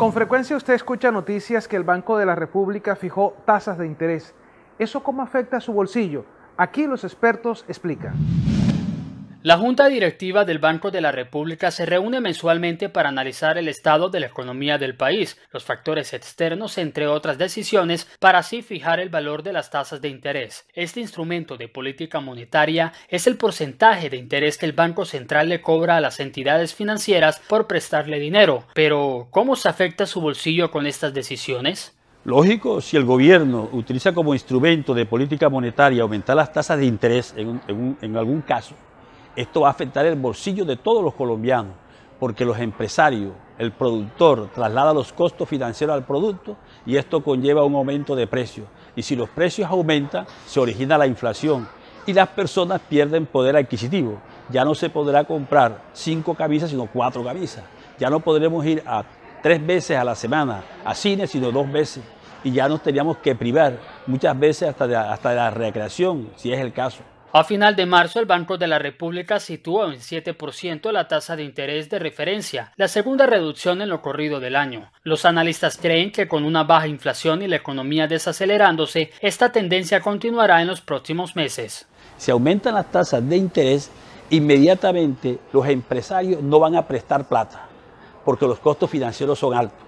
Con frecuencia usted escucha noticias que el Banco de la República fijó tasas de interés. ¿Eso cómo afecta a su bolsillo? Aquí los expertos explican. La Junta Directiva del Banco de la República se reúne mensualmente para analizar el estado de la economía del país, los factores externos, entre otras decisiones, para así fijar el valor de las tasas de interés. Este instrumento de política monetaria es el porcentaje de interés que el Banco Central le cobra a las entidades financieras por prestarle dinero. Pero, ¿cómo se afecta su bolsillo con estas decisiones? Lógico, si el gobierno utiliza como instrumento de política monetaria aumentar las tasas de interés en, en algún caso, esto va a afectar el bolsillo de todos los colombianos, porque los empresarios, el productor, traslada los costos financieros al producto y esto conlleva un aumento de precios. Y si los precios aumentan, se origina la inflación y las personas pierden poder adquisitivo. Ya no se podrá comprar cinco camisas, sino cuatro camisas. Ya no podremos ir a tres veces a la semana a cine, sino dos veces. Y ya nos teníamos que privar muchas veces hasta hasta de la recreación, si es el caso. A final de marzo, el Banco de la República situó en 7% la tasa de interés de referencia, la segunda reducción en lo corrido del año. Los analistas creen que con una baja inflación y la economía desacelerándose, esta tendencia continuará en los próximos meses. Si aumentan las tasas de interés, inmediatamente los empresarios no van a prestar plata, porque los costos financieros son altos.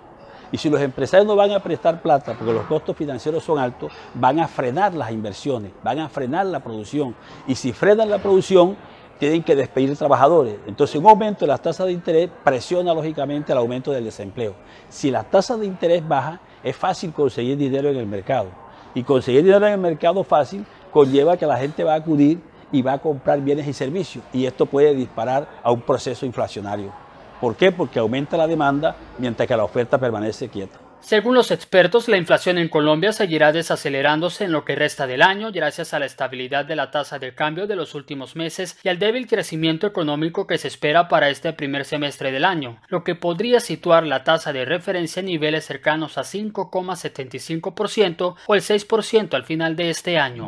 Y si los empresarios no van a prestar plata porque los costos financieros son altos, van a frenar las inversiones, van a frenar la producción. Y si frenan la producción, tienen que despedir trabajadores. Entonces, un aumento de las tasas de interés presiona lógicamente el aumento del desempleo. Si las tasas de interés bajan, es fácil conseguir dinero en el mercado. Y conseguir dinero en el mercado fácil conlleva que la gente va a acudir y va a comprar bienes y servicios. Y esto puede disparar a un proceso inflacionario. ¿Por qué? Porque aumenta la demanda mientras que la oferta permanece quieta. Según los expertos, la inflación en Colombia seguirá desacelerándose en lo que resta del año gracias a la estabilidad de la tasa de cambio de los últimos meses y al débil crecimiento económico que se espera para este primer semestre del año, lo que podría situar la tasa de referencia en niveles cercanos a 5,75% o el 6% al final de este año.